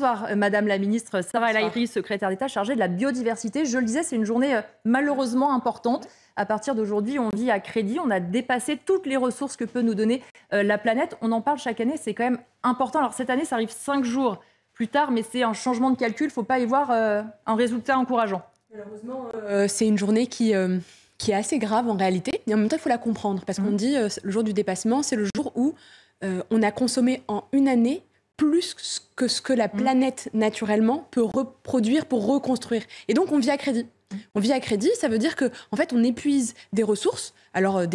Bonsoir, euh, Madame la ministre Sarah El secrétaire d'État chargée de la biodiversité. Je le disais, c'est une journée euh, malheureusement importante. À partir d'aujourd'hui, on vit à crédit. On a dépassé toutes les ressources que peut nous donner euh, la planète. On en parle chaque année. C'est quand même important. Alors cette année, ça arrive cinq jours plus tard, mais c'est un changement de calcul. Il ne faut pas y voir un résultat encourageant. Malheureusement, c'est une journée qui. est assez grave en réalité, mais en même temps, il faut la comprendre, parce qu'on mmh. dit le jour du dépassement, c'est le jour où on a consommé en une année plus que ce que la mm. planète naturellement peut reproduire pour reconstruire. Et donc on vit à crédit. Mm. On vit à crédit, ça veut dire que fait on épuise des ressources, alors euh,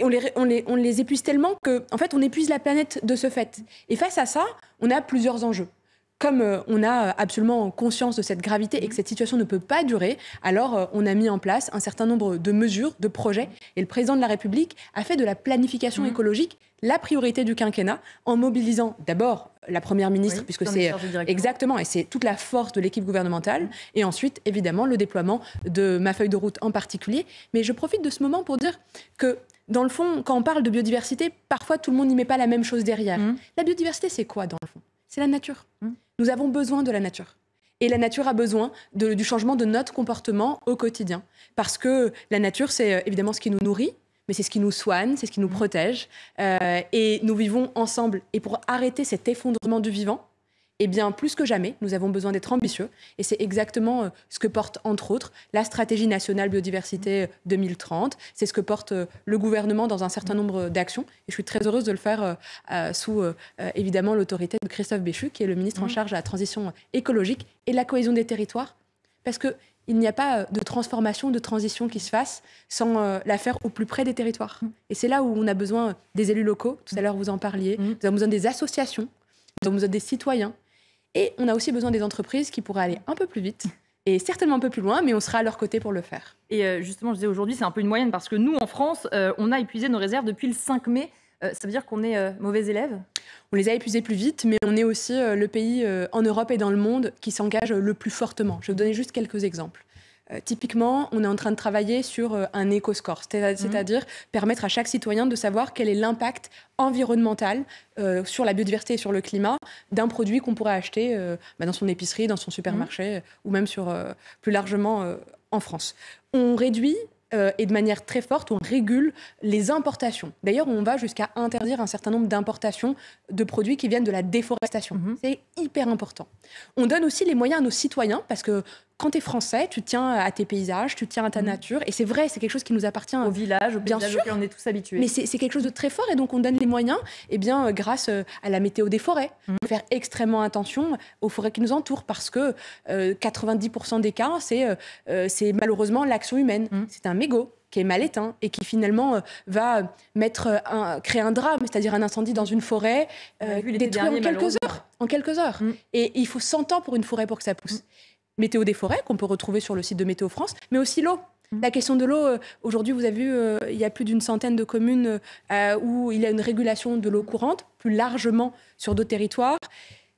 on, les, on les épuise tellement que en fait on épuise la planète de ce fait. Et face à ça, on a plusieurs enjeux comme euh, on a euh, absolument conscience de cette gravité et que cette situation ne peut pas durer, alors euh, on a mis en place un certain nombre de mesures, de projets. Et le président de la République a fait de la planification mmh. écologique la priorité du quinquennat en mobilisant d'abord la première ministre, puisque c'est exactement et c'est toute la force de l'équipe gouvernementale, et ensuite évidemment le déploiement de ma feuille de route en particulier. Mais je profite de ce moment pour dire que dans le fond, quand on parle de biodiversité, parfois tout le monde n'y met pas la même chose derrière. Mmh. La biodiversité, c'est quoi dans le fond C'est la nature. Mmh. Nous avons besoin de la nature. Et la nature a besoin du changement de notre comportement au quotidien. Parce que la nature, c'est euh, évidemment ce qui nous nourrit, mais c'est ce qui nous soigne, c'est ce qui nous mmh. protège. Euh, et nous vivons ensemble. Et pour arrêter cet effondrement du vivant, eh bien, plus que jamais, nous avons besoin d'être ambitieux. Et c'est exactement euh, ce que porte, entre autres, la stratégie nationale biodiversité 2030. Euh, c'est ce que porte euh, le gouvernement dans un certain nombre d'actions. Et je suis très heureuse de le faire sous, évidemment, l'autorité de Christophe Béchu, qui est le ministre en mmh. charge de la transition écologique et de la cohésion des territoires. Parce que il n'y a pas de transformation, de transition qui se fasse sans la faire au plus près des territoires. Mmh. Et c'est là où on a besoin des élus locaux, tout à mmh. l'heure vous en parliez, nous avons besoin des associations, nous avons besoin des citoyens, et on a aussi besoin des entreprises qui pourraient aller un peu plus vite et certainement un peu plus loin, mais on sera à leur côté pour le faire. Et euh, justement, je disais aujourd'hui, c'est un peu une moyenne parce que nous, en France, euh, on a épuisé nos réserves depuis le 5 mai. Euh, ça veut dire qu'on est mauvais élèves On les a épuisés plus vite, mais on est aussi le pays en Europe et dans le monde qui s'engage le plus fortement. Je vais vous donner juste quelques exemples. Euh, typiquement, on est en train de travailler sur euh, un éco-score, mhm. c'est-à-dire permettre à chaque citoyen de savoir quel est l'impact environnemental euh, sur la biodiversité et sur le climat d'un produit qu'on pourrait acheter bah, dans son épicerie, dans son supermarché mhm. ou même sur, plus largement en France. On réduit et de manière très forte, on régule les importations. D'ailleurs, on va jusqu'à interdire un certain nombre d'importations de produits qui viennent de la déforestation. Mhm. C'est hyper important. On donne aussi les moyens à nos citoyens, parce que quand tu es français, tu tiens à tes paysages, tu tiens à ta mm. nature. Et c'est vrai, c'est quelque chose qui nous appartient. Au village, au bien sûr. on est tous habitués. Mais c'est quelque chose de très fort. Et donc, on donne les moyens eh bien, euh, grâce euh, à la météo des forêts. Mm. Faire extrêmement attention aux forêts qui nous entourent parce que 90% euh, des cas, c'est c'est malheureusement l'action humaine. Mm. C'est un mégot qui est mal éteint et qui finalement va mettre un, créer un drame, c'est-à-dire un incendie dans une forêt, euh, détruit en quelques heures. En quelques heures. Et il faut 100 ans pour une forêt pour que ça pousse. Météo des forêts, qu'on peut retrouver sur le site de Météo France, mais aussi l'eau. Mhm. La question de l'eau, euh, aujourd'hui, vous avez vu, euh, il y a plus d'une centaine de communes euh, où il y a une régulation de l'eau courante, plus largement sur d'autres territoires.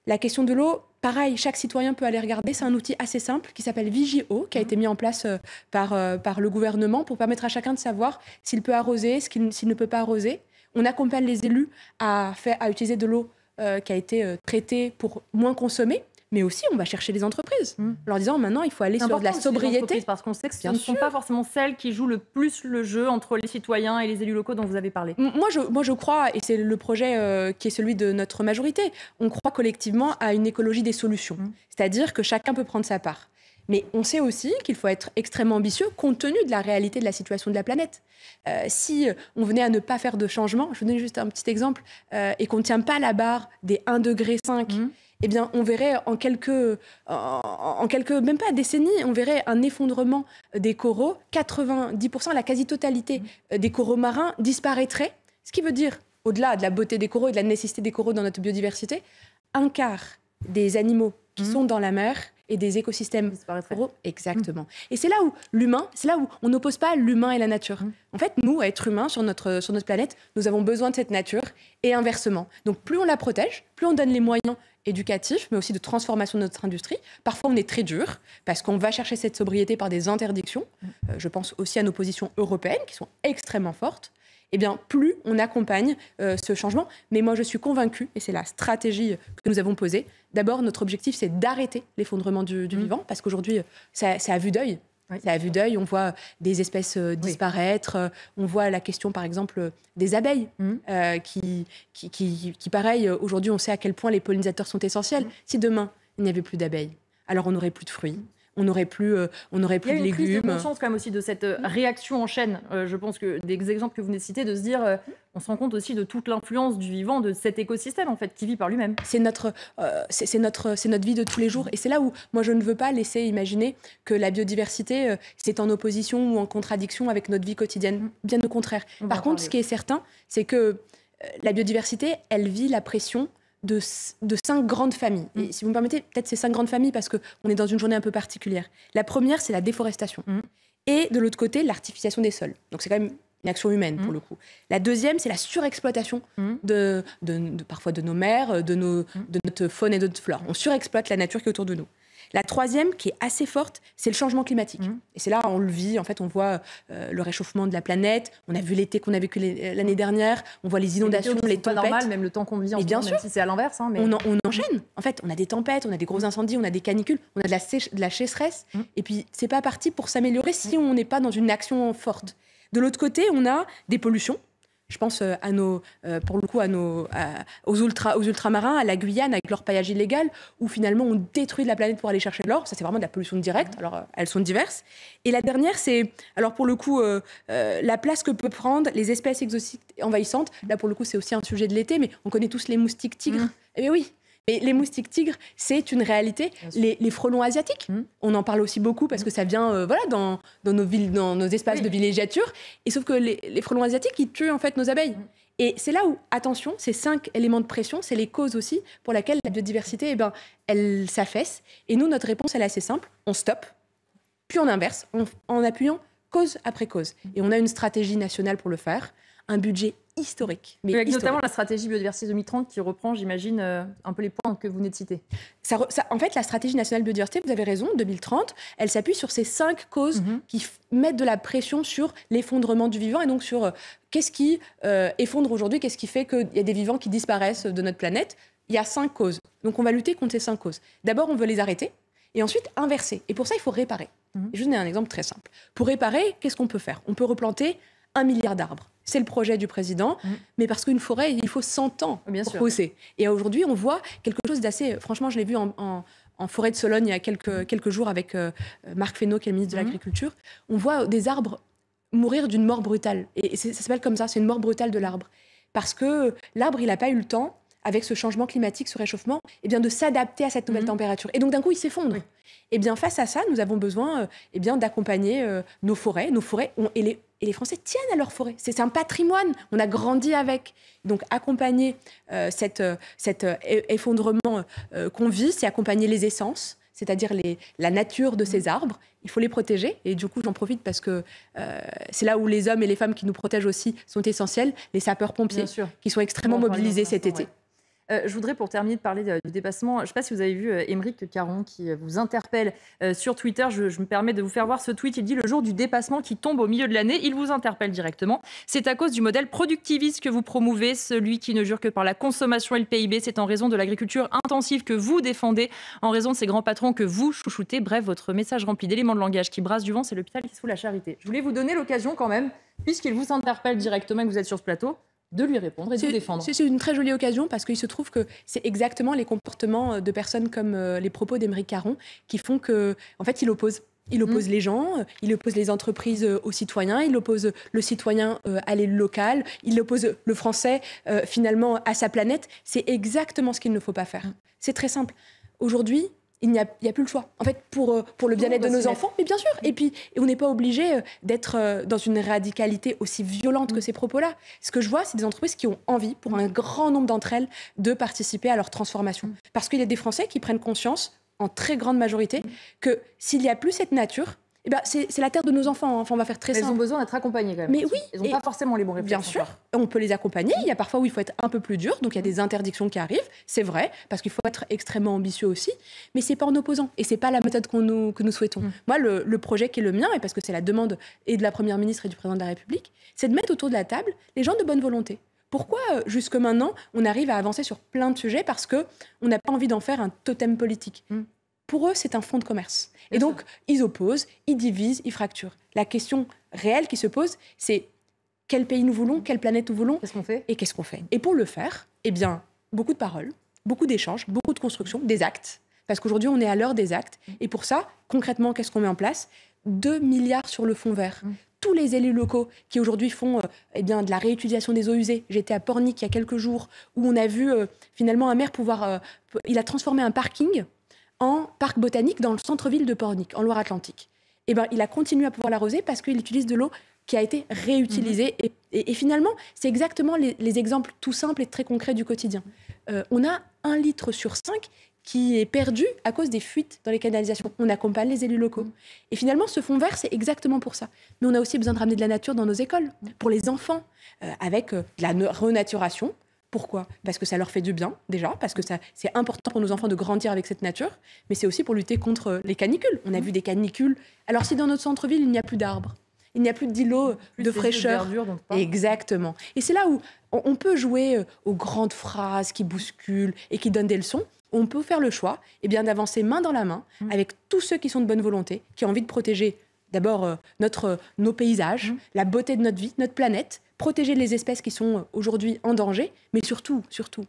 La question de l'eau, pareil, chaque citoyen peut aller regarder. C'est un outil assez simple qui s'appelle Vigio, qui a mhm. été mis en place par, par le gouvernement pour permettre à chacun de savoir s'il peut arroser, s'il ne peut pas arroser. On accompagne les élus à, faire, à utiliser de l'eau qui a été traitée pour moins consommer mais aussi on va chercher les entreprises, en hmm. leur disant maintenant il faut aller sur de la sobriété. Parce qu'on sait que ce ne sont pas forcément celles qui jouent le plus le jeu entre les citoyens et les élus locaux dont vous avez parlé. Moi je, moi, je crois, et c'est le projet euh, qui est celui de notre majorité, on croit collectivement à une écologie des solutions. Hmm. C'est-à-dire que chacun peut prendre sa part. Mais on sait aussi qu'il faut être extrêmement ambitieux compte tenu de la réalité de la situation de la planète. Euh, si on venait à ne pas faire de changement, je vous donne juste un petit exemple, euh, et qu'on ne tient pas la barre des 1,5 degré, mhm. eh bien, on verrait en quelques, en, même pas décennies, on verrait un effondrement des coraux. 90%, la quasi-totalité mhm. euh, des coraux marins disparaîtrait. Ce qui veut dire, au-delà de la beauté des coraux et de la nécessité des coraux dans notre biodiversité, un quart des animaux qui mhm. sont dans la mer et des écosystèmes. Exactement. Et c'est là où l'humain, c'est là où on n'oppose pas l'humain et la nature. Mm. En fait, nous, être humains sur notre, sur notre planète, nous avons besoin de cette nature et inversement. Donc plus on la protège, plus on donne les moyens éducatifs, mais aussi de transformation de notre industrie. Parfois, on est très dur parce qu'on va chercher cette sobriété par des interdictions. Mm. Euh, je pense aussi à nos positions européennes qui sont extrêmement fortes eh bien, plus on accompagne euh, ce changement. Mais moi, je suis convaincue, et c'est la stratégie que nous avons posée, d'abord, notre objectif, c'est d'arrêter l'effondrement du, mm. vivant, parce qu'aujourd'hui, c'est à vue d'œil. à vue d'œil, on voit des espèces euh, disparaître, on voit la question par exemple des abeilles, mm. euh, qui, qui, pareil, aujourd'hui on sait à quel point les pollinisateurs sont essentiels. Mm. Si demain il n'y avait plus d'abeilles, alors on n'aurait plus de fruits, on n'aurait plus, on aurait plus de euh, légumes. Il y a une conscience quand même aussi de cette euh, réaction en chaîne. Euh, je pense que des exemples que vous venez de de se dire, on se rend compte aussi de toute l'influence du vivant, de cet écosystème en fait qui vit par lui-même. C'est notre, c'est notre, c'est notre vie de tous les jours. Et c'est là où moi je ne veux pas laisser imaginer que la biodiversité c'est en opposition ou en contradiction avec notre vie quotidienne. Mm. Bien au contraire. par contre, ce qui est certain, c'est que la biodiversité, elle vit la pression de, cinq grandes familles. Et mm. si vous me permettez, peut-être ces cinq grandes familles parce qu'on est dans une journée un peu particulière. La première, c'est la déforestation. Mm. Et de l'autre côté, l'artificialisation des sols. Donc c'est quand même une action humaine pour mm. le coup. La deuxième, c'est la surexploitation parfois de nos mers, de, nos, de notre faune et de notre flore. On surexploite la nature qui est autour de nous. La troisième, qui est assez forte, c'est le changement climatique. Mmh. Et c'est là, on le vit, en fait, on voit euh, le réchauffement de la planète, on a vu l'été qu'on a vécu l'année dernière, on voit les inondations, les, tempêtes. Pas normal, même le temps qu'on vit en bien sûr, c'est à l'inverse. Hein, mais... on, enchaîne. En fait, on a des tempêtes, on a des gros incendies, on a des canicules, on a de la, sécheresse. Mmh. Et puis, c'est pas parti pour s'améliorer si mmh. on n'est pas dans une action forte. De l'autre côté, on a des pollutions je pense euh, à nos, euh, pour le coup, aux, ultramarins, à la Guyane avec leur paillage illégal, où finalement on détruit de la planète pour aller chercher l'or. Ça, c'est vraiment de la pollution directe. Alors, euh, elles sont diverses. Et la dernière, c'est, alors pour le coup, la place que peuvent prendre les espèces exotiques envahissantes. Là, pour le coup, c'est aussi un sujet de l'été, mais on connaît tous les moustiques tigres. Mmh. Eh bien oui, et les moustiques tigres, c'est une réalité. Les, frelons asiatiques, hmm. on en parle aussi beaucoup parce que ça vient euh, voilà, dans, nos villes, dans nos espaces de villégiature. Et sauf que les, frelons asiatiques, ils tuent en fait nos abeilles. Hmm. Et c'est là où, attention, ces cinq éléments de pression, c'est les causes aussi pour lesquelles la biodiversité, eh ben, elle s'affaisse. Et nous, notre réponse, elle est assez simple. On stoppe, puis on inverse, en appuyant cause après cause. Et on a une stratégie nationale pour le faire, un budget historique. Mais notamment la stratégie biodiversité 2030 qui reprend, j'imagine, euh, un peu les points que vous venez de citer. en fait, la stratégie nationale biodiversité, vous avez raison, 2030, elle s'appuie sur ces cinq causes mhm. qui mettent de la pression sur l'effondrement du vivant et donc sur euh, qu'est-ce qui euh, effondre aujourd'hui, qu'est-ce qui fait qu'il y a des vivants qui disparaissent de notre planète. Il y a cinq causes. Donc on va lutter contre ces cinq causes. D'abord, on veut les arrêter et ensuite inverser. Et pour ça, il faut réparer. Mhm. Je vous donne un exemple très simple. Pour réparer, qu'est-ce qu'on peut faire On peut replanter un milliard d'arbres. C'est le projet du président, mm. mais parce qu'une forêt, il faut 100 ans Bien pour pousser. Et aujourd'hui, on voit quelque chose d'assez. Franchement, je l'ai vu en, forêt de Sologne il y a quelques, jours avec euh, Marc Fesneau, qui est le ministre de mm. l'Agriculture, on voit des arbres mourir d'une mort brutale. Et, ça s'appelle comme ça, c'est une mort brutale de l'arbre. Parce que l'arbre, il n'a pas eu le temps, avec ce changement climatique, ce réchauffement, et eh bien, de s'adapter à cette nouvelle mm. température. Et donc d'un coup, il s'effondre. Et eh bien face à ça, nous avons besoin et euh, eh bien d'accompagner euh, nos forêts. Nos forêts ont, et les, et les Français tiennent à leur forêt. C'est un patrimoine. On a grandi avec. Donc, accompagner euh, euh, cet euh, effondrement qu'on vit, c'est accompagner les essences, c'est-à-dire la nature de ces mmh. arbres. Il faut les protéger. Et du coup, j'en profite parce que c'est là où les hommes et les femmes qui nous protègent aussi sont essentiels. Les sapeurs-pompiers, qui sont extrêmement mobilisés cet été. Euh, je voudrais pour terminer de parler euh, du dépassement. Je ne sais pas si vous avez vu euh, Émeric Caron qui vous interpelle sur Twitter. Je, me permets de vous faire voir ce tweet. Il dit le jour du dépassement qui tombe au milieu de l'année, il vous interpelle directement. C'est à cause du modèle productiviste que vous promouvez, celui qui ne jure que par la consommation et le PIB. C'est en raison de l'agriculture intensive que vous défendez, en raison de ces grands patrons que vous chouchoutez. Bref, votre message rempli d'éléments de langage qui brasse du vent, c'est l'hôpital qui se fout la charité. Je voulais vous donner l'occasion quand même, puisqu'il vous interpelle directement que vous êtes sur ce plateau, de lui répondre et de défendre. C'est une très jolie occasion parce qu'il se trouve que c'est exactement les comportements euh, de personnes comme euh, les propos d'Émeric Caron qui font que, en fait, il oppose. Il oppose mm. les gens, euh, il oppose les entreprises aux citoyens, il oppose le citoyen à l'élu local, il oppose le français finalement à sa planète. C'est exactement ce qu'il ne faut pas faire. Mm. C'est très simple. Aujourd'hui, il n'y a, plus le choix. En fait, pour, euh, pour le bien-être de nos enfants, mais bien sûr. Et puis, on n'est pas obligé euh, d'être euh, dans une radicalité aussi violente que mm. ces propos-là. Ce que je vois, c'est des entreprises qui ont envie, pour un grand nombre d'entre elles, de participer à leur transformation. Mm. Parce qu'il y a des Français qui prennent conscience, en très grande majorité, mm. que s'il n'y a plus cette nature, eh ben, c'est la terre de nos enfants. Hein. Enfin, on va faire très Ils ont besoin d'être accompagnés quand même. Mais oui. Ils n'ont pas forcément les bons réflexes. Bien sûr, on peut les accompagner. Il y a parfois où il faut être un peu plus dur, donc il y a des interdictions qui arrivent. C'est vrai, parce qu'il faut être extrêmement ambitieux aussi. Mais c'est pas en opposant, et c'est pas la méthode nous, que nous souhaitons. Mm. Moi, le, projet qui est le mien, et parce que c'est la demande et de la première ministre et du président de la République, c'est de mettre autour de la table les gens de bonne volonté. Pourquoi euh, jusque maintenant on arrive à avancer sur plein de sujets parce qu'on n'a pas envie d'en faire un totem politique. Mm. Pour eux, c'est un fonds de commerce. et donc, ils opposent, ils divisent, ils fracturent. La question réelle qui se pose, c'est quel pays nous voulons, quelle planète nous voulons, qu'est-ce qu'on fait et qu'est-ce qu'on fait. Et pour le faire, eh bien, beaucoup de paroles, beaucoup d'échanges, beaucoup de constructions, des actes, parce qu'aujourd'hui on est à l'heure des actes. Mm. Et pour ça, concrètement, qu'est-ce qu'on met en place 2 milliards sur le fonds vert. Mm. Tous les élus locaux qui aujourd'hui font euh, eh bien, de la réutilisation des eaux usées. J'étais à Pornic il y a quelques jours où on a vu euh, finalement un maire pouvoir... Euh, il a transformé un parking en parc botanique dans le centre-ville de Pornic, en Loire-Atlantique. Et eh ben, il a continué à pouvoir l'arroser parce qu'il utilise de l'eau qui a été réutilisée. Mhm. Et, finalement, c'est exactement les, exemples tout simples et très concrets du quotidien. Euh, on a un litre sur cinq qui est perdu à cause des fuites dans les canalisations. On accompagne les élus locaux. Et finalement, ce fond vert, c'est exactement pour ça. Mais on a aussi besoin de ramener de la nature dans nos écoles, mhm. pour les enfants, euh, avec euh, la renaturation, pourquoi Parce que ça leur fait du bien, déjà, parce que c'est important pour nos enfants de grandir avec cette nature, mais c'est aussi pour lutter contre euh, les canicules. On a mhm. vu des canicules. Alors, si dans notre centre-ville, il n'y a plus d'arbres, il n'y a plus d'îlots euh, de fraîcheur. De Exactement. Et c'est là où on peut jouer euh, aux grandes phrases qui bousculent et qui donnent des leçons. On peut faire le choix et eh bien d'avancer main dans la main mhm. avec tous ceux qui sont de bonne volonté, qui ont envie de protéger d'abord nos paysages, mhm. la beauté de notre vie, notre planète, protéger les espèces qui sont euh, aujourd'hui en danger, mais surtout, surtout,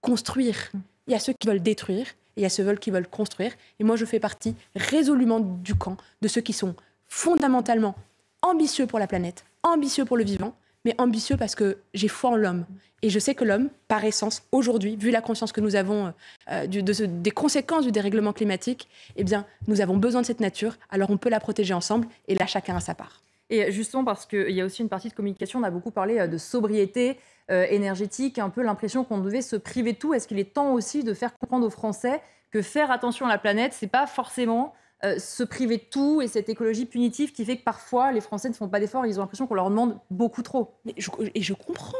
construire. Mm. Il y a ceux qui veulent détruire, et il y a ceux qui veulent construire. Et moi, je fais partie résolument du camp de ceux qui sont fondamentalement ambitieux pour la planète, ambitieux pour le vivant, mais ambitieux parce que j'ai foi en l'homme. Et je sais que l'homme, par essence, aujourd'hui, vu la conscience que nous avons euh, euh, des conséquences du dérèglement climatique, eh bien, nous avons besoin de cette nature, alors on peut la protéger ensemble, et là, chacun à sa part. Et justement, parce qu'il y a aussi une partie de communication, on a beaucoup parlé euh, de sobriété euh, énergétique, un peu l'impression qu'on devait se priver de tout. Est-ce qu'il est temps aussi de faire comprendre aux Français que faire attention à la planète, c'est pas forcément euh, se priver de tout et cette écologie punitive qui fait que parfois les Français ne font pas d'efforts, ils ont l'impression qu'on leur demande beaucoup trop. et je comprends.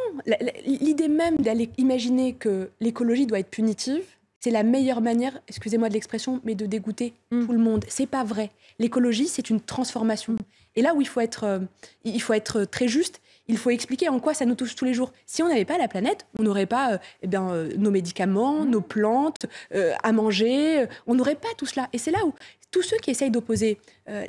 L'idée même d'aller imaginer que l'écologie doit être punitive, c'est la meilleure manière, excusez-moi de l'expression, mais de dégoûter mm. tout le monde. C'est pas vrai. L'écologie, c'est une transformation. Et là où il faut être, euh, il faut être euh, très juste, il faut expliquer en quoi ça nous touche tous les jours. Si on n'avait pas la planète, on n'aurait pas euh, eh bien, nos médicaments, mm. nos plantes, à manger, on n'aurait pas tout cela. Et c'est là où tous ceux qui essayent d'opposer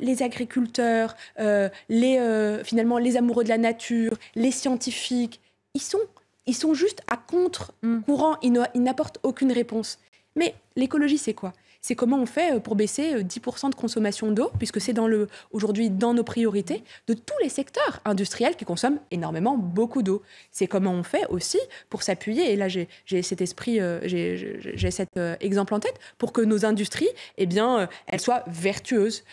les agriculteurs, les, finalement les amoureux de la nature, les scientifiques, ils sont ils sont juste à contre-courant, ils n'apportent aucune réponse. Mais l'écologie, c'est quoi c'est comment on fait euh, pour baisser 10% euh, de consommation d'eau, puisque c'est dans aujourd'hui dans nos priorités de tous les secteurs industriels qui consomment énormément beaucoup d'eau. C'est comment on fait aussi pour s'appuyer. Et là, j'ai cet esprit, euh, j'ai cet exemple en tête pour que nos industries, eh bien, elles soient vertueuses,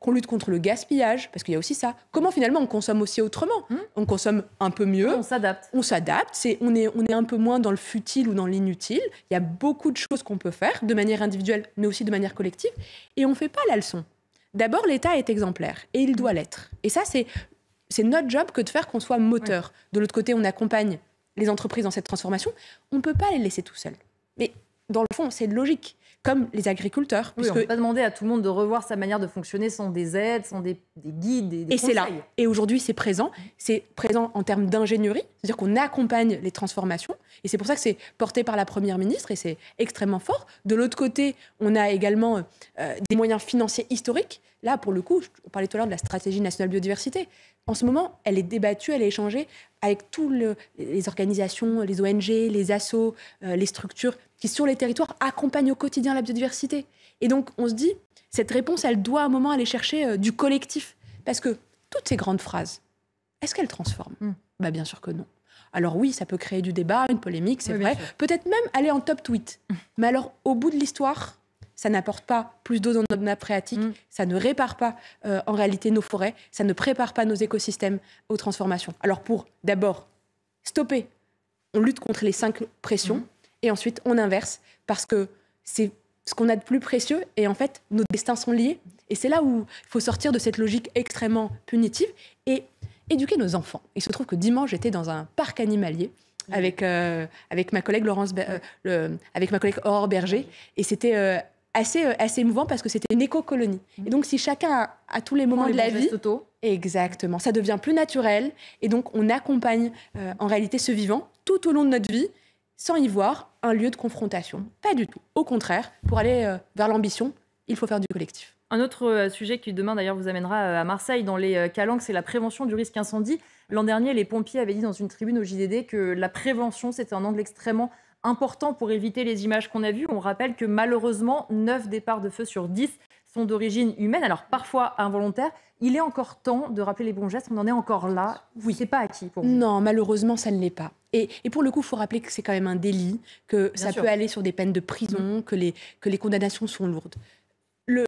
qu'on lutte contre le gaspillage, parce qu'il y a aussi ça. Comment finalement on consomme aussi autrement hmm On consomme un peu mieux. On s'adapte. On s'adapte. C'est on est on est un peu moins dans le futile ou dans l'inutile. Il y a beaucoup de choses qu'on peut faire de manière individuelle mais aussi de manière collective, et on ne fait pas la leçon. D'abord, l'État est exemplaire, et il doit l'être. Et ça, c'est notre job que de faire qu'on soit moteur. De l'autre côté, on accompagne les entreprises dans cette transformation. On ne peut pas les laisser tout seuls. Mais dans le fond, c'est logique, comme les agriculteurs. Oui, On ne peut pas demander à tout le monde de revoir sa manière de fonctionner sans des aides, sans des, guides, des, des Et Et aujourd'hui, c'est présent. C'est présent en termes d'ingénierie, c'est-à-dire qu'on accompagne les transformations. Et c'est pour ça que c'est porté par la Première ministre et c'est extrêmement fort. De l'autre côté, on a également euh, euh, des moyens financiers historiques. Là, pour le coup, je parlais tout à l'heure de la stratégie nationale biodiversité. En ce moment, elle est débattue, elle est échangée avec tous les organisations, les ONG, les assos, euh, les structures qui, sur les territoires, accompagnent au quotidien la biodiversité. Et donc, on se dit, cette réponse, elle doit à un moment aller chercher euh, du collectif. Parce que toutes ces grandes phrases, est-ce qu'elles transforment hmm. bah, Bien sûr que non. Alors oui, ça peut créer du débat, une polémique, c'est vrai. Peut-être même aller en top tweet. Hmm. Mais alors, au bout de l'histoire, ça n'apporte pas plus d'eau dans notre nappe phréatique, mm. ça ne répare pas euh, en réalité nos forêts, ça ne prépare pas nos écosystèmes aux transformations. Alors pour d'abord stopper, on lutte contre les cinq pressions mm. et ensuite on inverse parce que c'est ce qu'on a de plus précieux et en fait nos destins sont liés et c'est là où il faut sortir de cette logique extrêmement punitive et éduquer nos enfants. Il se trouve que dimanche j'étais dans un parc animalier avec, euh, avec ma collègue Laurence, euh, avec ma collègue Aurore Berger. Et c'était assez, euh, assez émouvant parce que c'était une éco-colonie. Et donc, si chacun a, à tous les moments de la vie, auto. exactement, ça devient plus naturel. Et donc, on accompagne euh, en réalité ce vivant tout au long de notre vie sans y voir un lieu de confrontation. Pas du tout. Au contraire, pour aller euh, vers l'ambition, il faut faire du collectif. Un autre sujet qui demain d'ailleurs vous amènera à Marseille dans les calanques, c'est la prévention du risque incendie. L'an dernier, les pompiers avaient dit dans une tribune au JDD que la prévention, c'était un angle extrêmement important pour éviter les images qu'on a vues. On rappelle que malheureusement, 9 départs de feu sur 10 sont d'origine humaine, alors parfois involontaire. Il est encore temps de rappeler les bons gestes, on en est encore là. Oui. C'est pas acquis pour vous. Non, malheureusement, ça ne l'est pas. Et, pour le coup, il faut rappeler que c'est quand même un délit, que ça peut aller sur des peines de prison, que, les, que les condamnations sont lourdes. Le,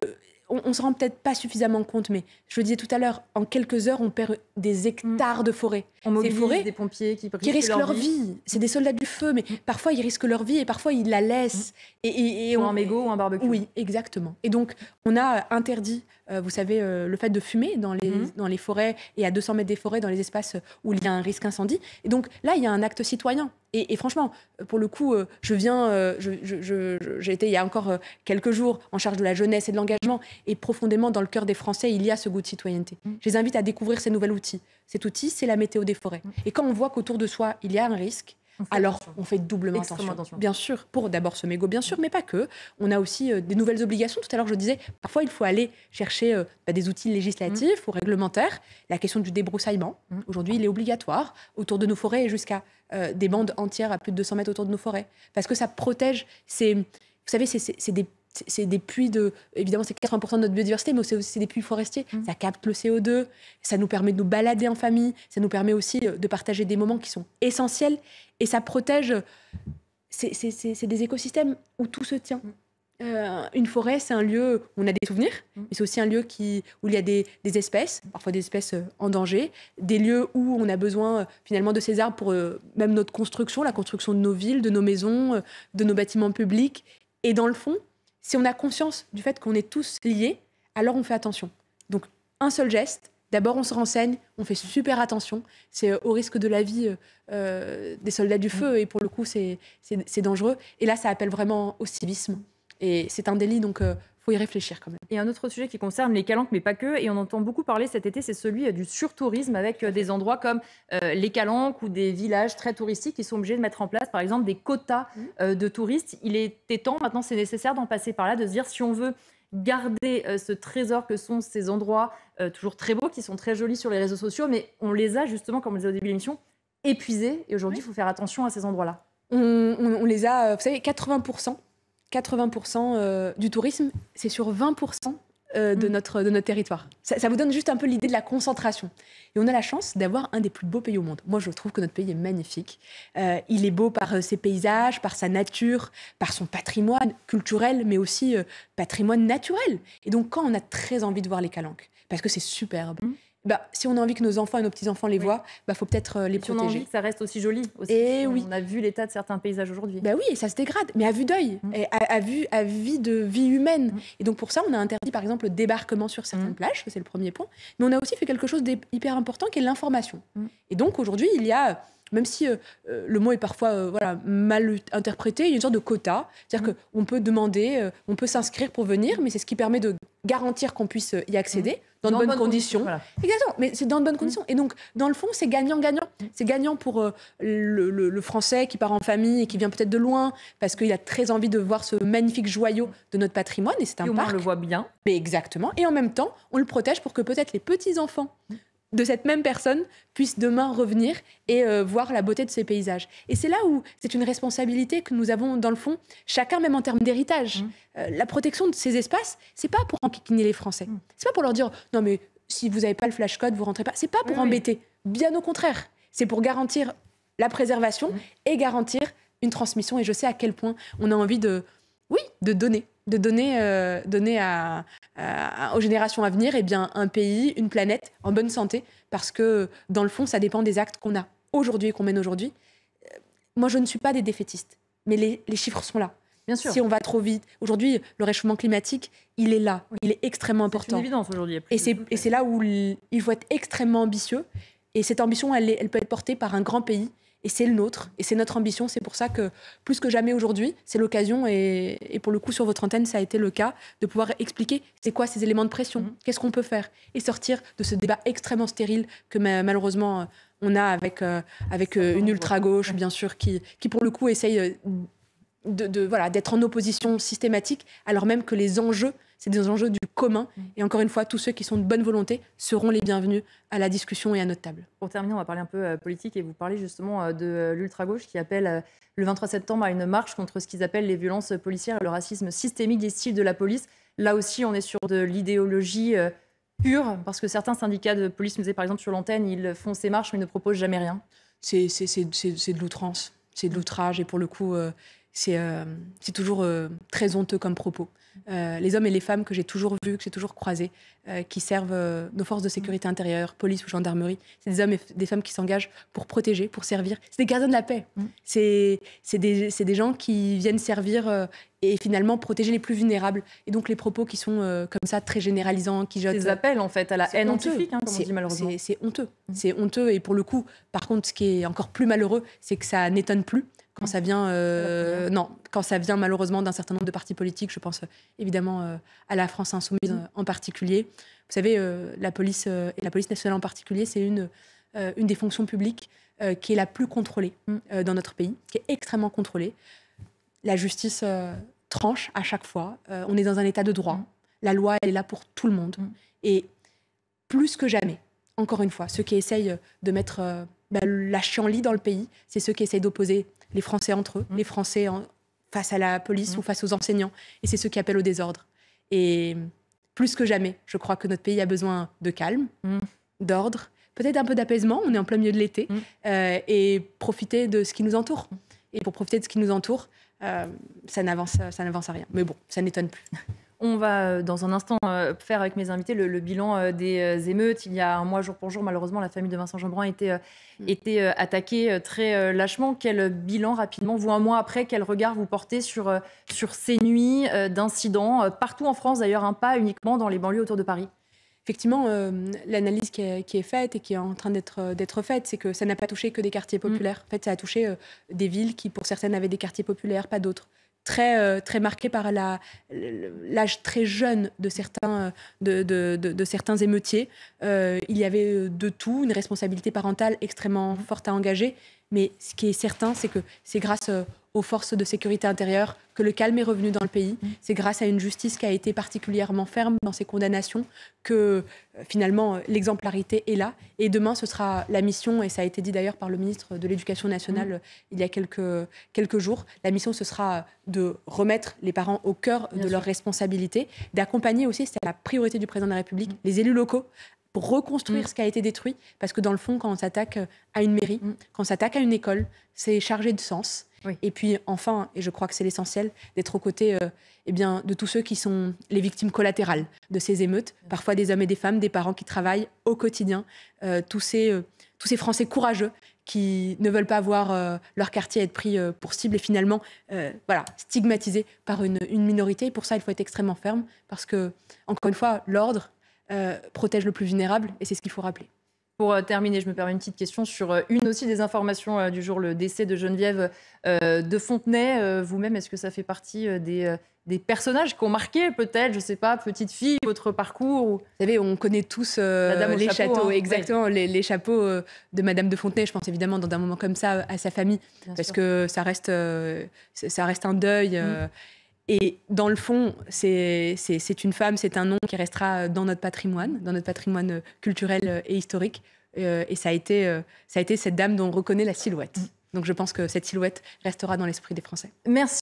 on, ne se rend peut-être pas suffisamment compte, mais je le disais tout à l'heure, en quelques heures, on perd des hectares mm. de forêt. On mobilise forêts des pompiers qui, risquent leur, vie. C'est des soldats du feu, mais mm. parfois ils risquent leur vie et parfois ils la laissent. Mm. Et, ou on... mégot ou un barbecue. Oui, exactement. Et donc, on a interdit, euh, vous savez, euh, le fait de fumer dans les, mm-hmm. dans les forêts et à 200 mètres des forêts, dans les espaces où il y a un risque incendie. Et donc là, il y a un acte citoyen. Et, franchement, pour le coup, euh, je viens, euh, j'ai été il y a encore euh, quelques jours en charge de la jeunesse et de l'engagement, et profondément dans le cœur des Français, il y a ce goût de citoyenneté. Mm. Je les invite à découvrir ces nouveaux outils. Cet outil, c'est la météo des forêts. Mm. Et quand on voit qu'autour de soi, il y a un risque, alors on fait doublement attention. Bien sûr, pour d'abord ce mégot, bien sûr, mais pas que. On a aussi euh, des nouvelles obligations. Tout à l'heure, je disais, parfois il faut aller chercher euh, bah, des outils législatifs mm. ou réglementaires. La question du débroussaillement, mm. aujourd'hui, il est obligatoire autour de nos forêts et jusqu'à euh, des bandes entières à plus de 200 mètres autour de nos forêts. Parce que ça protège ces. Vous savez, c'est des c'est des puits de. Évidemment, c'est 80% de notre biodiversité, mais c'est aussi des puits forestiers. Mmh. Ça capte le CO2, ça nous permet de nous balader en famille, ça nous permet aussi euh, de partager des moments qui sont essentiels et ça protège. C'est des écosystèmes où tout se tient. Mmh. Euh, une forêt, c'est un lieu où on a des souvenirs, mmh. mais c'est aussi un lieu qui, où il y a des, des, espèces, parfois des espèces euh, en danger, des lieux où on a besoin finalement de ces arbres pour même notre construction, la construction de nos villes, de nos maisons, de nos bâtiments publics. Et dans le fond, si on a conscience du fait qu'on est tous liés, alors on fait attention. Donc un seul geste, d'abord on se renseigne, on fait super attention. C'est euh, au risque de la vie euh, euh, des soldats du mm. feu et pour le coup c'est dangereux. Et là ça appelle vraiment au civisme. Et c'est un délit, donc il euh, faut y réfléchir quand même. Et un autre sujet qui concerne les calanques, mais pas que, et on entend beaucoup parler cet été, c'est celui euh, du surtourisme avec euh, des endroits comme les calanques ou des villages très touristiques qui sont obligés de mettre en place, par exemple, des quotas mmh. de touristes. Il était temps, maintenant c'est nécessaire d'en passer par là, de se dire si on veut garder ce trésor que sont ces endroits toujours très beaux, qui sont très jolis sur les réseaux sociaux, mais on les a justement, comme on le disait au début de l'émission, épuisés. Et aujourd'hui, il faut faire attention à ces endroits-là. on les a, vous savez, 80% 80% euh, du tourisme, c'est sur 20% euh, de, mmh. notre, de notre territoire. Ça, vous donne juste un peu l'idée de la concentration. Et on a la chance d'avoir un des plus beaux pays au monde. Moi, je trouve que notre pays est magnifique. Euh, il est beau par ses paysages, par sa nature, par son patrimoine culturel, mais aussi patrimoine naturel. Et donc, quand on a très envie de voir les calanques, parce que c'est superbe, mmh. Bah, si on a envie que nos enfants et nos petits-enfants les voient, il bah, faut peut-être euh, les protéger. on a envie que ça reste aussi joli aussi. Eh on a vu l'état de certains paysages aujourd'hui. Bah oui, ça se dégrade, mais à vue d'œil, mm. à, vue, à vie de vie humaine. Mm. Et donc pour ça, on a interdit par exemple le débarquement sur certaines mm. plages, c'est le premier point, mais on a aussi fait quelque chose d'hyper important qui est l'information. Et donc aujourd'hui, il y a même si euh, euh, le mot est parfois voilà, mal interprété, il y a une sorte de quota. C'est-à-dire qu'on peut demander, on peut s'inscrire pour venir, mais c'est ce qui permet de garantir qu'on puisse y accéder dans, de bonnes, conditions. Exactement, mais c'est dans de bonnes mm. conditions. Et donc, dans le fond, c'est gagnant-gagnant. C'est gagnant pour euh, le, Français qui part en famille et qui vient peut-être de loin parce qu'il a très envie de voir ce magnifique joyau de notre patrimoine. Et c'est un parc. on le voit bien. Mais exactement. Et en même temps, on le protège pour que peut-être les petits enfants mm de cette même personne puisse demain revenir et euh, voir la beauté de ces paysages. Et c'est là où c'est une responsabilité que nous avons dans le fond, chacun même en termes d'héritage. Mmh. Euh, la protection de ces espaces, c'est pas pour enquiquiner les Français. Mmh. C'est pas pour leur dire non mais si vous n'avez pas le flash code, vous rentrez pas. C'est pas pour embêter. Bien au contraire, c'est pour garantir la préservation mmh. et garantir une transmission. Et je sais à quel point on a envie de oui de donner de donner, euh, donner à, aux générations à venir eh bien, un pays, une planète en bonne santé, parce que dans le fond, ça dépend des actes qu'on a aujourd'hui et qu'on mène aujourd'hui. Euh, moi, je ne suis pas des défaitistes, mais les, chiffres sont là. Bien sûr. Si on va trop vite. Aujourd'hui, le réchauffement climatique, il est là. Il est extrêmement important. C'est aujourd'hui. Et c'est là où il faut être extrêmement ambitieux. Et cette ambition, elle, elle peut être portée par un grand pays et c'est le nôtre, et c'est notre ambition. C'est pour ça que plus que jamais aujourd'hui, c'est l'occasion, et, pour le coup sur votre antenne, ça a été le cas, de pouvoir expliquer c'est quoi ces éléments de pression, mhm. qu'est-ce qu'on peut faire, et sortir de ce débat extrêmement stérile que malheureusement euh, on a avec, euh, avec euh, une ultra-gauche, bien sûr, qui, qui pour le coup essaye de, de voilà, d'être en opposition systématique, alors même que les enjeux, c'est des enjeux commun. Mm. Et encore une fois, tous ceux qui sont de bonne volonté seront les bienvenus à la discussion et à notre table. Pour terminer, on va parler un peu euh, politique et vous parlez justement euh, de euh, l'ultra-gauche qui appelle le 23 septembre à une marche contre ce qu'ils appellent les violences policières et le racisme systémique des styles de la police. Là aussi, on est sur de l'idéologie pure, parce que certains syndicats de police nous par exemple sur l'antenne, ils font ces marches mais ne proposent jamais rien. C'est de l'outrance, c'est de l'outrage et pour le coup... Euh, c'est toujours euh, très honteux comme propos. Euh, les hommes et les femmes que j'ai toujours vus, que j'ai toujours croisés, qui servent nos forces de sécurité intérieure, police ou gendarmerie, c'est des hommes et des femmes qui s'engagent pour protéger, pour servir. C'est des gardiens de la paix. Mm. C'est des, gens qui viennent servir et finalement protéger les plus vulnérables. Et donc les propos qui sont comme ça, très généralisants, qui jettent... Des appels en fait à la haine C'est hein, comme on C'est honteux. Mm. C'est honteux et pour le coup, par contre, ce qui est encore plus malheureux, c'est que ça n'étonne plus quand ça vient, euh, non, quand ça vient malheureusement d'un certain nombre de partis politiques, je pense euh, évidemment euh, à la France insoumise mm. en particulier. Vous savez, la police et la police nationale en particulier, c'est une, une des fonctions publiques qui est la plus contrôlée mm. dans notre pays, qui est extrêmement contrôlée. La justice tranche à chaque fois. on est dans un état de droit. Mm. La loi, elle est là pour tout le monde. Et plus que jamais, encore une fois, ceux qui essayent de mettre bah, la chienlit dans le pays, c'est ceux qui essayent d'opposer les Français entre eux, mmh. les Français face à la police mmh. ou face aux enseignants. Et c'est ceux qui appellent au désordre. Et plus que jamais, je crois que notre pays a besoin de calme, mmh. d'ordre, peut-être un peu d'apaisement. On est en plein milieu de l'été euh, et profiter de ce qui nous entoure. Et pour profiter de ce qui nous entoure, euh, ça n'avance, ça n'avance à rien. Mais bon, ça n'étonne plus. On va euh, dans un instant euh, faire avec mes invités le, bilan euh, des émeutes. Il y a un mois, jour pour jour, malheureusement, la famille de Vincent Jeanbrun a mm. été, attaquée très lâchement. Quel bilan rapidement, vous un mois après, quel regard vous portez sur, ces nuits d'incidents partout en France d'ailleurs, un hein, pas uniquement dans les banlieues autour de Paris effectivement, l'analyse qui, est faite et qui est en train d'être faite, c'est que ça n'a pas touché que des quartiers mm. populaires. En fait, ça a touché des villes qui, pour certaines, avaient des quartiers populaires, pas d'autres très, euh, très marquée par l'âge très jeune de certains, euh, certains émeutiers. Euh, il y avait de tout, une responsabilité parentale extrêmement forte à engager. Mais ce qui est certain, c'est que c'est grâce aux forces de sécurité intérieure, que le calme est revenu dans le pays. Mm. C'est grâce à une justice qui a été particulièrement ferme dans ses condamnations que euh, finalement euh, l'exemplarité est là. Et demain, ce sera la mission, et ça a été dit d'ailleurs par le ministre de l'Éducation nationale mm. euh, il y a quelques, quelques jours, la mission, ce sera de remettre les parents au cœur de leurs responsabilités, d'accompagner aussi, c'est la priorité du président de la République, mm. les élus locaux pour reconstruire ce qui a été détruit, parce que dans le fond, quand on s'attaque à une mairie, quand on s'attaque à une école, c'est chargé de sens, et puis enfin, et je crois que c'est l'essentiel, d'être aux côtés euh, eh bien, de tous ceux qui sont les victimes collatérales de ces émeutes, parfois des hommes et des femmes, des parents qui travaillent au quotidien, euh, tous, ces, euh, tous ces Français courageux qui ne veulent pas voir leur quartier être pris pour cible et finalement voilà, stigmatisé par une, minorité. pour ça, il faut être extrêmement ferme parce que, encore une fois, l'ordre protège le plus vulnérable et c'est ce qu'il faut rappeler. Pour euh, terminer, je me permets une petite question sur euh, une aussi des informations euh, du jour, le décès de Geneviève de Fontenay. Vous-même, est-ce que ça fait partie des, personnages qui ont marqué peut-être, je ne sais pas, petite fille, votre parcours Vous savez, on connaît tous les châteaux, hein, exactement, les, chapeaux de Madame de Fontenay, je pense évidemment dans un moment comme ça à sa famille, parce que ça reste, ça reste un deuil. Mmh. Et dans le fond, c'est une femme, c'est un nom qui restera dans notre patrimoine, dans notre patrimoine euh, culturel euh, et historique. Euh, et ça a, été, ça a été cette dame dont on reconnaît la silhouette. Mm. Donc je pense que cette silhouette restera dans l'esprit des Français. Merci.